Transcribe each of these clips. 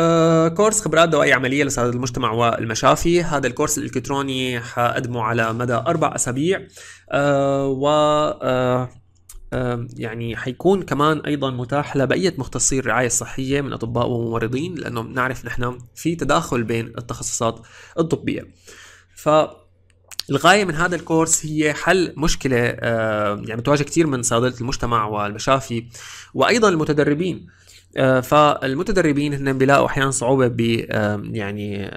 آه، كورس خبرات دوائية عملية لسعادة المجتمع والمشافي هذا الكورس الإلكتروني حقدمه على مدى أربع أسابيع آه، و آه، يعني حيكون كمان ايضا متاح لبقيه مختصي الرعايه الصحيه من اطباء وممرضين لانه بنعرف نحن في تداخل بين التخصصات الطبيه. ف الغاية من هذا الكورس هي حل مشكلة يعني بتواجه كثير من صيادلة المجتمع والمشافي وأيضا المتدربين آه، فالمتدربين هن بيلاقوا احيانا صعوبه ب يعني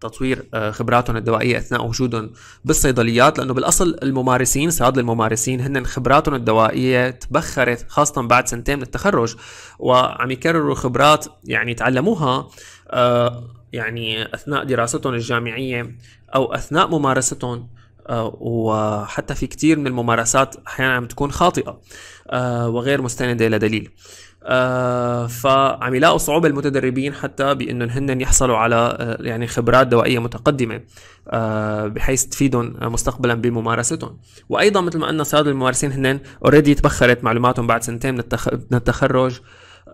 تطوير آه، خبراتهم الدوائية أثناء وجودهم بالصيدليات لأنه بالأصل الممارسين صيادلة الممارسين هن خبراتهم الدوائية تبخرت خاصة بعد سنتين من التخرج وعم يكرروا خبرات يعني تعلموها آه، يعني أثناء دراستهم الجامعية أو أثناء ممارستهم آه، وحتى في كثير من الممارسات احيانا عم تكون خاطئه آه، وغير مستنده لدليل آه، فعم يلاقوا صعوبة المتدربين حتى بأنهم هن يحصلوا على يعني خبرات دوائية متقدمة بحيث تفيدهم مستقبلا بممارستهم وأيضا مثل ما قلنا صار الممارسين هن اوريدي تبخرت معلوماتهم بعد سنتين من التخرج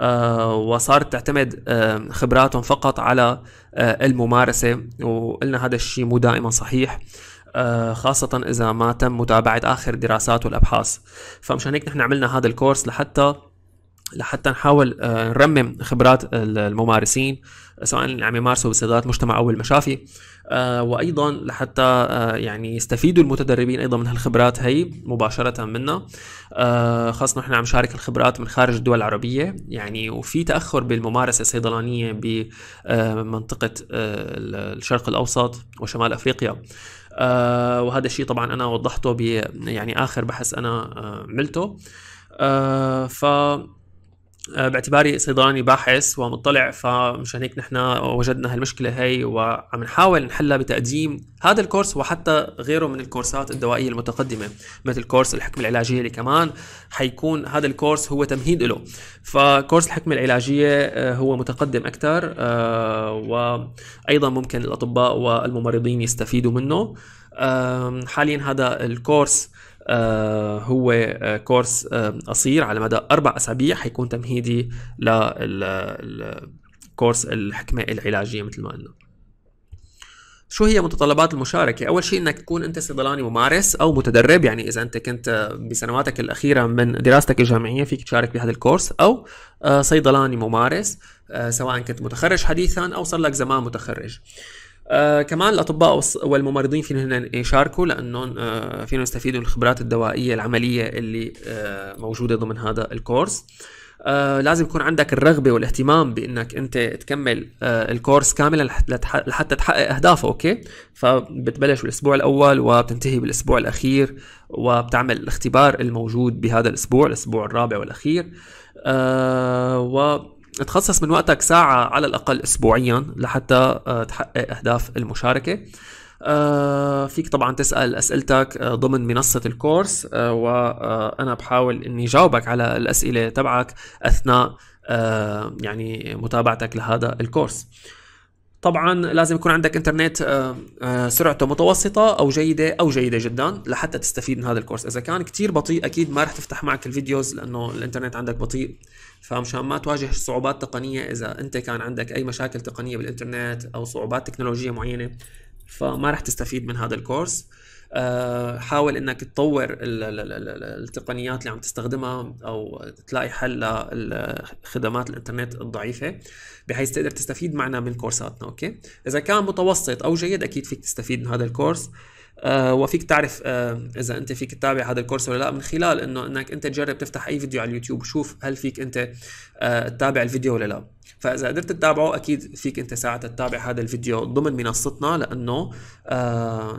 آه وصارت تعتمد آه خبراتهم فقط على آه الممارسة وقلنا هذا الشيء مو دائما صحيح آه، خاصة إذا ما تم متابعة آخر دراسات والأبحاث فمشان هيك نحن عملنا هذا الكورس لحتى لحتى نحاول آه، نرمم خبرات الممارسين سواء اللي عم يمارسوا بصيدلات مجتمع او المشافي آه، وايضا لحتى يعني يستفيدوا المتدربين ايضا من هالخبرات هي مباشره منا خاصه نحن عم نشارك الخبرات من خارج الدول العربيه يعني وفي تاخر بالممارسه الصيدلانيه بمنطقه الشرق الاوسط وشمال افريقيا آه، وهذا الشيء طبعا انا وضحته ب يعني اخر بحث انا آه، عملته آه ف آه، باعتباري صيدلاني باحث ومطلع فمشان هيك نحن وجدنا هالمشكله هي وعم نحاول نحلها بتقديم هذا الكورس وحتى غيره من الكورسات الدوائيه المتقدمه مثل كورس الحكمه العلاجيه اللي كمان حيكون هذا الكورس هو تمهيد له فكورس الحكمه العلاجيه آه، هو متقدم اكثر آه، وايضا ممكن الاطباء والممرضين يستفيدوا منه حاليا هذا الكورس آه، هو آه، كورس آه، قصير على مدى أربع أسابيع حيكون تمهيدي للكورس الحكمة العلاجية مثل ما قلنا شو هي متطلبات المشاركة؟ أول شيء أنك تكون أنت صيدلاني ممارس أو متدرب يعني إذا أنت كنت بسنواتك الأخيرة من دراستك الجامعية فيك تشارك بهذا الكورس أو صيدلاني ممارس سواء كنت متخرج حديثا أو صار لك زمان متخرج. آه كمان الاطباء والممرضين فيهم يشاركوا لانهم آه فيهم يستفيدوا من الخبرات الدوائيه العمليه اللي آه موجوده ضمن هذا الكورس آه لازم يكون عندك الرغبه والاهتمام بانك انت تكمل آه الكورس كاملا لحتى تحقق اهدافه اوكي فبتبلش بالاسبوع الاول وبتنتهي بالاسبوع الاخير وبتعمل الاختبار الموجود بهذا الاسبوع الاسبوع الرابع والاخير آه و تخصص من وقتك ساعة على الأقل أسبوعيا لحتى آه، تحقق أهداف المشاركة آه، فيك طبعا تسأل أسئلتك آه، ضمن منصة الكورس وأنا بحاول أني جاوبك على الأسئلة تبعك أثناء يعني متابعتك لهذا الكورس طبعا لازم يكون عندك انترنت آه، آه، سرعته متوسطه او جيده او جيده جدا لحتى تستفيد من هذا الكورس اذا كان كتير بطيء اكيد ما رح تفتح معك الفيديوز لانه الانترنت عندك بطيء فمشان ما تواجه صعوبات تقنيه اذا انت كان عندك اي مشاكل تقنيه بالانترنت او صعوبات تكنولوجيه معينه فما رح تستفيد من هذا الكورس آه، حاول انك تطور التقنيات اللي عم تستخدمها او تلاقي حل لخدمات الانترنت الضعيفه بحيث تقدر تستفيد معنا من كورساتنا اوكي اذا كان متوسط او جيد اكيد فيك تستفيد من هذا الكورس آه، وفيك تعرف آه، اذا انت فيك تتابع هذا الكورس ولا لا من خلال انه انك انت تجرب تفتح اي فيديو على اليوتيوب وشوف هل فيك انت آه، تتابع الفيديو ولا لا فاذا قدرت تتابعه اكيد فيك انت ساعتها تتابع هذا الفيديو ضمن منصتنا لانه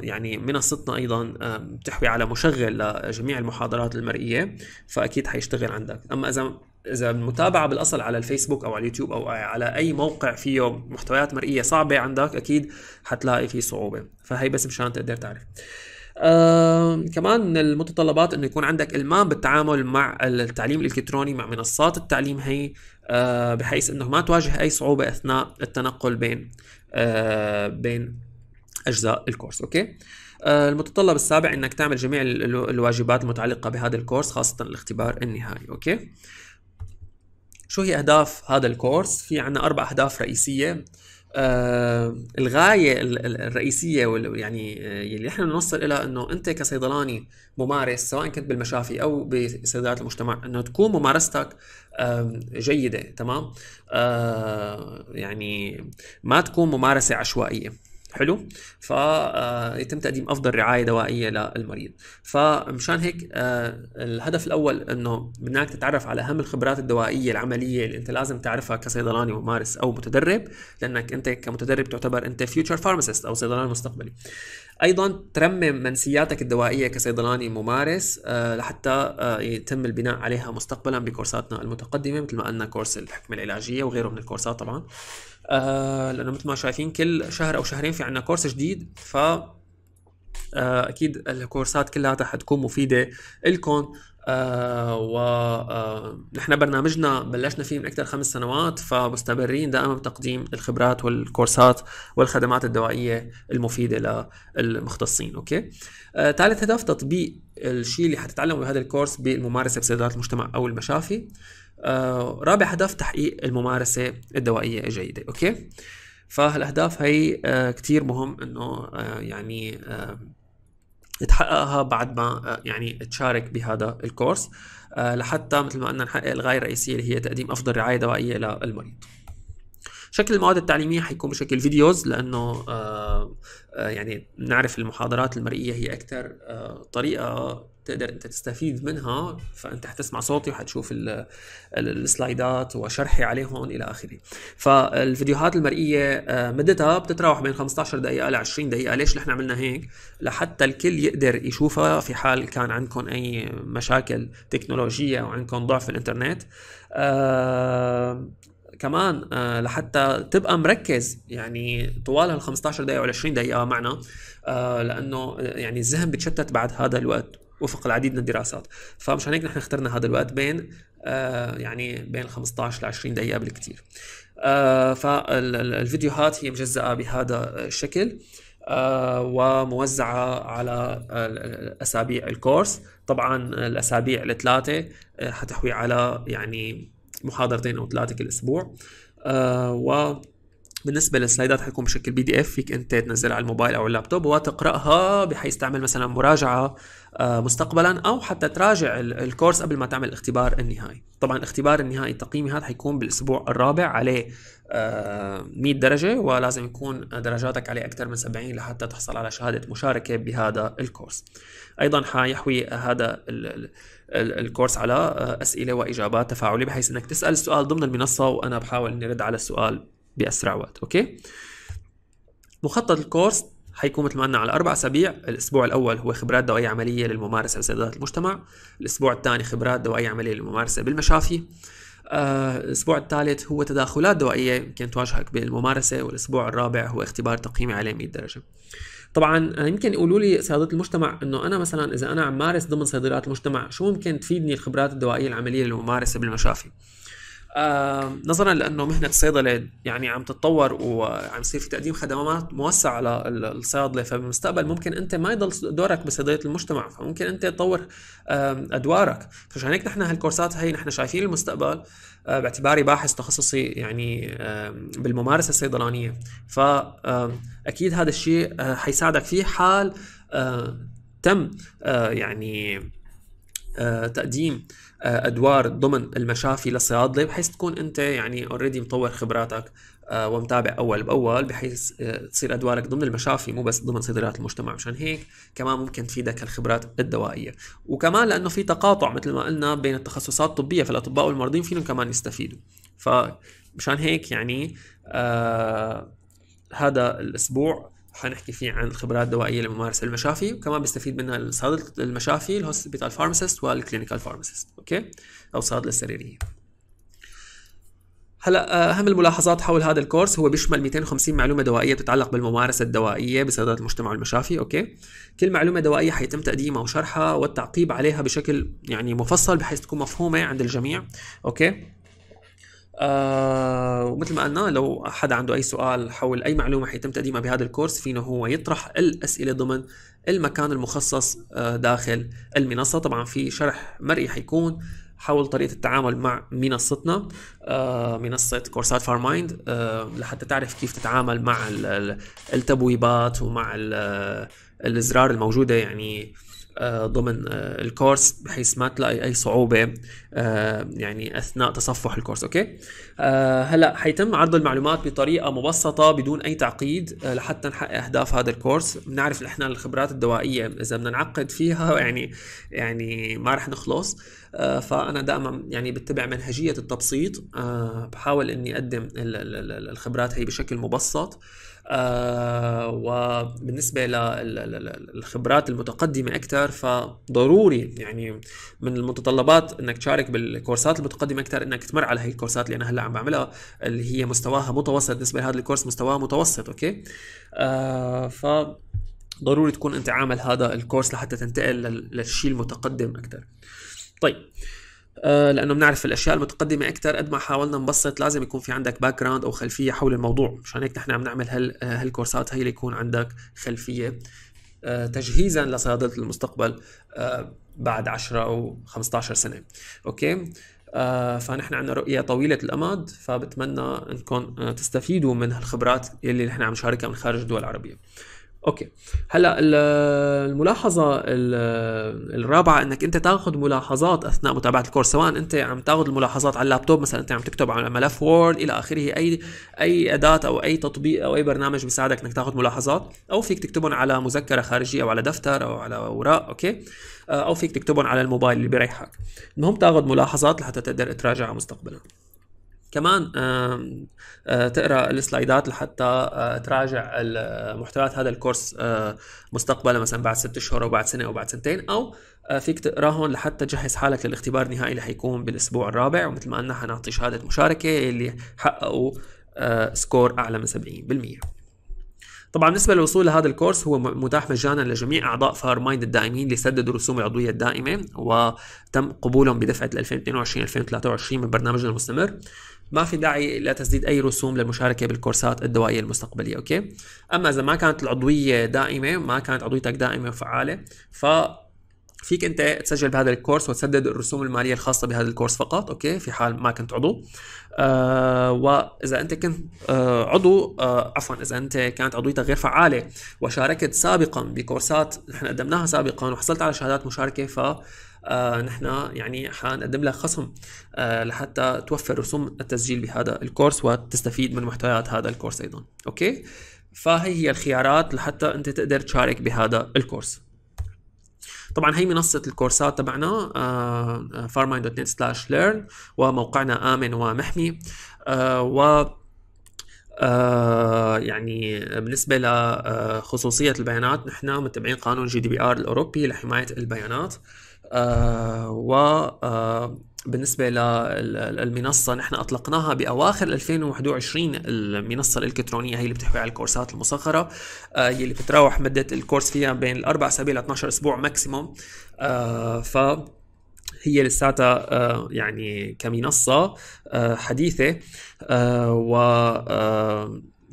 يعني منصتنا ايضا بتحوي على مشغل لجميع المحاضرات المرئيه فاكيد حيشتغل عندك اما اذا اذا المتابعه بالاصل على الفيسبوك او على اليوتيوب او على اي موقع فيه محتويات مرئيه صعبه عندك اكيد حتلاقي فيه صعوبه فهي بس مشان تقدر تعرف آه، كمان المتطلبات انه يكون عندك المام بالتعامل مع التعليم الالكتروني مع منصات التعليم هي آه، بحيث انه ما تواجه اي صعوبه اثناء التنقل بين آه، بين اجزاء الكورس اوكي آه، المتطلب السابع انك تعمل جميع الواجبات المتعلقه بهذا الكورس خاصه الاختبار النهائي اوكي شو هي أهداف هذا الكورس؟ في عنا أربع أهداف رئيسية آه الغاية الرئيسية يعني اللي آه، نحن بنوصل إلى أنه أنت كصيدلاني ممارس سواء كنت بالمشافي أو بصيدلات المجتمع أنه تكون ممارستك آه جيدة تمام آه يعني ما تكون ممارسة عشوائية حلو فيتم آه، تقديم افضل رعايه دوائيه للمريض فمشان هيك آه، الهدف الاول انه بدناك تتعرف على اهم الخبرات الدوائيه العمليه اللي انت لازم تعرفها كصيدلاني وممارس او متدرب لانك انت كمتدرب تعتبر انت فيوتشر فارماسيست او صيدلاني مستقبلي ايضا ترمم منسياتك الدوائيه كصيدلاني ممارس آه، لحتى آه، يتم البناء عليها مستقبلا بكورساتنا المتقدمه مثل ما قلنا كورس الحكمه العلاجيه وغيره من الكورسات طبعا آه، لانه مثل ما شايفين كل شهر او شهرين في عندنا كورس جديد ف اكيد الكورسات كلها حتكون مفيده لكم آه، ونحن آه، برنامجنا بلشنا فيه من اكثر خمس سنوات فمستمرين دائما بتقديم الخبرات والكورسات والخدمات الدوائيه المفيده للمختصين اوكي آه، ثالث هدف تطبيق الشيء اللي حتتعلمه بهذا الكورس بالممارسه بسيادات المجتمع او المشافي رابع هدف تحقيق الممارسه الدوائيه الجيده اوكي فالاهداف هي كثير مهم انه يعني تحققها بعد ما آه، يعني تشارك بهذا الكورس آه، لحتى مثل ما قلنا نحقق الغايه الرئيسيه اللي هي تقديم افضل رعايه دوائيه للمريض. شكل المواد التعليميه حيكون بشكل فيديوز لانه آه، يعني نعرف المحاضرات المرئيه هي اكثر طريقه تقدر انت تستفيد منها فانت حتسمع صوتي وحتشوف السلايدات وشرحي عليهم الى اخره فالفيديوهات المرئيه آه، مدتها بتتراوح بين 15 دقيقه ل 20 دقيقه ليش نحن عملنا هيك لحتى الكل يقدر يشوفها في حال كان عندكم اي مشاكل تكنولوجيه او عندكم ضعف في الانترنت آه كمان آه، لحتى تبقى مركز يعني طوال هال 15 دقيقه وال 20 دقيقه معنا آه، لانه يعني الذهن بتشتت بعد هذا الوقت وفق العديد من الدراسات فمشان هيك نحن اخترنا هذا الوقت بين آه، يعني بين 15 ل 20 دقيقه بالكثير آه، فالفيديوهات هي مجزأه بهذا الشكل آه، وموزعة على أسابيع الكورس طبعا الأسابيع الثلاثة حتحوي على يعني محاضرتين أو ثلاثة كل أسبوع و بالنسبه للسلايدات حيكون بشكل بي دي اف فيك انت تنزلها على الموبايل او اللابتوب وتقراها بحيث تعمل مثلا مراجعه آه، مستقبلا او حتى تراجع الكورس قبل ما تعمل الاختبار النهائي طبعا الاختبار النهائي التقييمي هذا حيكون بالاسبوع الرابع عليه 100 آه، درجه ولازم يكون درجاتك عليه اكثر من 70 لحتى تحصل على شهاده مشاركه بهذا الكورس ايضا حيحوي هذا الكورس على آه، اسئله واجابات تفاعلي بحيث انك تسال السؤال ضمن المنصه وانا بحاول اني ارد على السؤال باسرع وقت اوكي مخطط الكورس حيكون مثل ما قلنا على اربع اسابيع، الاسبوع الاول هو خبرات دوائيه عمليه للممارسه بسيادات المجتمع، الاسبوع الثاني خبرات دوائيه عمليه للممارسه بالمشافي، آه، الاسبوع الثالث هو تداخلات دوائيه يمكن تواجهك بالممارسه، والاسبوع الرابع هو اختبار تقييمي على 100 درجه. طبعا يمكن يقولوا لي صيادله المجتمع انه انا مثلا اذا انا عم مارس ضمن صيدلات المجتمع شو ممكن تفيدني الخبرات الدوائيه العمليه للممارسه بالمشافي؟ نظرا لانه مهنه الصيدله يعني عم تتطور وعم يصير في تقديم خدمات موسعه للصيادله فبالمستقبل ممكن انت ما يضل دورك بصيدله المجتمع فممكن انت تطور ادوارك فعشان هيك نحن هالكورسات هي نحن شايفين المستقبل باعتباري باحث تخصصي يعني بالممارسه الصيدلانيه فاكيد هذا الشيء حيساعدك في حال تم يعني تقديم آه، ادوار ضمن المشافي للصيادله بحيث تكون انت يعني اوريدي مطور خبراتك آه، ومتابع اول باول بحيث آه، تصير ادوارك ضمن المشافي مو بس ضمن صيدليات المجتمع مشان هيك كمان ممكن تفيدك الخبرات الدوائيه وكمان لانه في تقاطع مثل ما قلنا بين التخصصات الطبيه فالاطباء والمرضين فيهم كمان يستفيدوا فمشان هيك يعني آه هذا الاسبوع حنحكي فيه عن الخبرات الدوائيه لممارس المشافي وكمان بيستفيد منها صيدله المشافي الهوسبيتال فارماسيست والكلينيكال فارماسيست اوكي او الصيادله السريريه هلا آه، اهم الملاحظات حول هذا الكورس هو بيشمل 250 معلومه دوائيه تتعلق بالممارسه الدوائيه بصيدله المجتمع المشافي اوكي كل معلومه دوائيه حيتم تقديمها وشرحها والتعقيب عليها بشكل يعني مفصل بحيث تكون مفهومه عند الجميع اوكي آه ومثل ما قلنا لو حدا عنده اي سؤال حول اي معلومه حيتم تقديمها بهذا الكورس فينا هو يطرح الاسئله ضمن المكان المخصص آه داخل المنصه طبعا في شرح مرئي حيكون حول طريقه التعامل مع منصتنا آه منصه كورسات فار مايند آه لحتى تعرف كيف تتعامل مع التبويبات ومع الازرار الموجوده يعني آه، ضمن آه، الكورس بحيث ما تلاقي اي صعوبه آه، يعني اثناء تصفح الكورس اوكي هلا حيتم عرض المعلومات بطريقه مبسطه بدون اي تعقيد لحتى نحقق اهداف هذا الكورس بنعرف نحن الخبرات الدوائيه اذا بدنا نعقد فيها يعني يعني ما رح نخلص فانا دائما يعني بتبع منهجيه التبسيط بحاول اني اقدم الخبرات هي بشكل مبسط آه، وبالنسبه للخبرات المتقدمه اكثر فضروري يعني من المتطلبات انك تشارك بالكورسات المتقدمه اكثر انك تمر على هي الكورسات اللي انا هلا عم بعملها اللي هي مستواها متوسط بالنسبه لهذا الكورس مستواها متوسط اوكي آه، ف ضروري تكون انت عامل هذا الكورس لحتى تنتقل للشيء المتقدم اكثر طيب آه، لانه بنعرف الاشياء المتقدمه اكثر قد ما حاولنا نبسط لازم يكون في عندك باك جراوند او خلفيه حول الموضوع مشان هيك نحن عم نعمل هال آه، هالكورسات هي ليكون عندك خلفيه آه، تجهيزا لصيادله المستقبل بعد 10 او 15 سنه اوكي فنحن عندنا رؤيه طويله الامد فبتمنى انكم تستفيدوا من هالخبرات اللي نحن عم نشاركها من خارج الدول العربيه اوكي هلا الملاحظه الرابعه انك انت تاخذ ملاحظات اثناء متابعه الكورس سواء انت عم تاخذ الملاحظات على اللابتوب مثلا انت عم تكتب على ملف وورد الى اخره اي اي اداه او اي تطبيق او اي برنامج بيساعدك انك تاخذ ملاحظات او فيك تكتبهم على مذكره خارجيه او على دفتر او على اوراق اوكي او فيك تكتبهم على الموبايل اللي بيريحك المهم تاخذ ملاحظات لحتى تقدر تراجعها مستقبلا كمان آه، تقرا السلايدات لحتى آه، تراجع محتويات هذا الكورس آه، مستقبلا مثلا بعد ست اشهر او بعد سنه او بعد سنتين او فيك تقراهم لحتى تجهز حالك للاختبار النهائي اللي حيكون بالاسبوع الرابع ومثل ما قلنا حنعطي شهاده مشاركه اللي حققوا سكور اعلى من 70% طبعا بالنسبه للوصول لهذا الكورس هو متاح مجانا لجميع اعضاء فار مايند الدائمين اللي سددوا رسوم العضويه الدائمه وتم قبولهم بدفعه 2022 2023 من برنامجنا المستمر ما في داعي لتسديد اي رسوم للمشاركه بالكورسات الدوائيه المستقبليه اوكي اما اذا ما كانت العضويه دائمه ما كانت عضويتك دائمه وفعاله ف فيك انت تسجل بهذا الكورس وتسدد الرسوم الماليه الخاصه بهذا الكورس فقط اوكي في حال ما كنت عضو آه واذا انت كنت آه عضو آه عفوا اذا انت كانت عضويتك غير فعاله وشاركت سابقا بكورسات نحن قدمناها سابقا وحصلت على شهادات مشاركه ف آه نحن يعني حنقدم لك خصم آه لحتى توفر رسوم التسجيل بهذا الكورس وتستفيد من محتويات هذا الكورس ايضا اوكي فهي هي الخيارات لحتى انت تقدر تشارك بهذا الكورس طبعا هي منصه الكورسات تبعنا آه، آه، farmindnet دوت وموقعنا امن ومحمي آه، و آه يعني بالنسبة لخصوصية البيانات نحن متبعين قانون جي دي بي ار الأوروبي لحماية البيانات آه و آه بالنسبة للمنصة نحن أطلقناها بأواخر 2021 المنصة الإلكترونية هي اللي بتحوي على الكورسات المصغرة آه، يلي بتتراوح مدة الكورس فيها بين الأربع أسابيع ل 12 أسبوع ماكسيموم آه، ف هي لساتها آه، يعني كمنصة حديثة و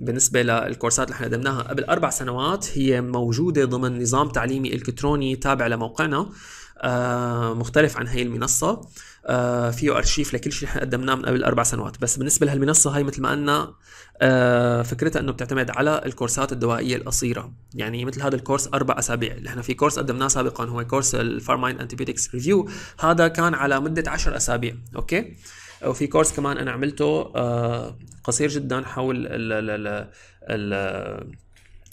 بالنسبه للكورسات اللي احنا قدمناها قبل اربع سنوات هي موجوده ضمن نظام تعليمي الكتروني تابع لموقعنا آه، مختلف عن هي المنصه آه، فيه ارشيف لكل شيء احنا قدمناه من قبل اربع سنوات بس بالنسبه لهالمنصه هاي مثل ما قلنا آه، فكرتها انه بتعتمد على الكورسات الدوائيه القصيره يعني مثل هذا الكورس اربع اسابيع نحن في كورس قدمناه سابقا هو كورس الفارماين انتيبيوتكس ريفيو هذا كان على مده 10 اسابيع اوكي وفي كورس كمان انا عملته آه، قصير جدا حول ال ال ال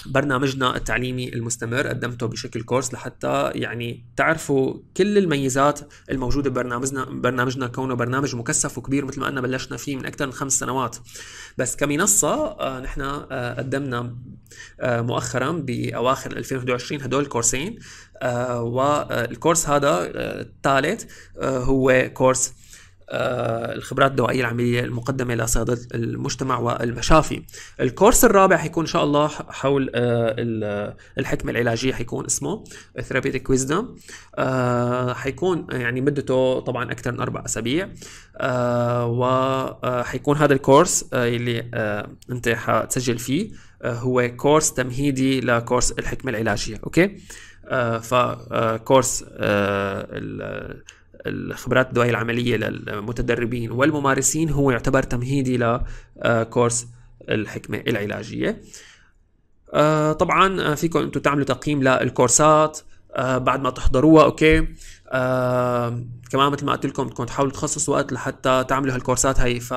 برنامجنا التعليمي المستمر قدمته بشكل كورس لحتى يعني تعرفوا كل الميزات الموجودة ببرنامجنا برنامجنا كونه برنامج مكثف وكبير مثل ما قلنا بلشنا فيه من أكثر من خمس سنوات بس كمنصة آه نحن آه قدمنا آه مؤخرا بأواخر 2021 هدول الكورسين آه، والكورس آه، هذا الثالث هو كورس آه، الخبرات الدوائية العملية المقدمة لصيادلة المجتمع والمشافي الكورس الرابع حيكون إن شاء الله حول آه، الحكمة العلاجية حيكون اسمه ثيرابيتك آه، ويزدم حيكون يعني مدته طبعا أكثر من أربع أسابيع وحيكون هذا الكورس اللي أنت حتسجل فيه هو كورس تمهيدي لكورس الحكمة العلاجية أوكي فكورس الخبرات الدوائية العملية للمتدربين والممارسين هو يعتبر تمهيدي لكورس آه، الحكمة العلاجية آه، طبعا آه، فيكم انتم تعملوا تقييم للكورسات بعد ما تحضروها اوكي كمان مثل ما قلت لكم بدكم تحاولوا تخصصوا وقت لحتى تعملوا هالكورسات هي ف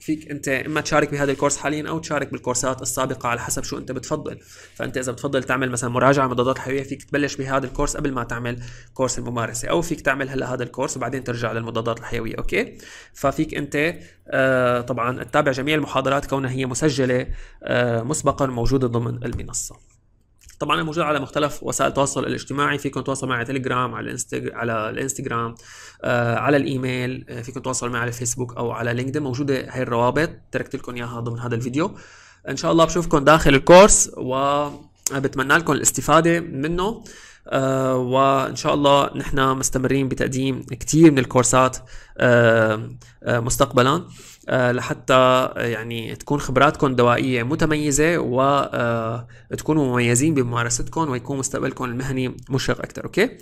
فيك انت اما تشارك بهذا الكورس حاليا او تشارك بالكورسات السابقه على حسب شو انت بتفضل فانت اذا بتفضل تعمل مثلا مراجعه مضادات حيويه فيك تبلش بهذا الكورس قبل ما تعمل كورس الممارسه او فيك تعمل هلا هذا الكورس وبعدين ترجع للمضادات الحيويه اوكي ففيك انت آه طبعا تتابع جميع المحاضرات كونها هي مسجله آه مسبقا موجوده ضمن المنصه طبعا انا موجود على مختلف وسائل التواصل الاجتماعي فيكم تتواصلوا معي على تليجرام على الانستغرام على الانستغرام آه، على الايميل آه، فيكم تتواصلوا معي على الفيسبوك او على لينكدين موجوده هاي الروابط تركت لكم اياها ضمن هذا الفيديو ان شاء الله بشوفكم داخل الكورس وبتمنى لكم الاستفاده منه آه، وان شاء الله نحن مستمرين بتقديم كثير من الكورسات مستقبلا آه، لحتى آه، يعني تكون خبراتكم الدوائية متميزة وتكونوا آه، مميزين بممارستكم ويكون مستقبلكم المهني مشرق أكثر أوكي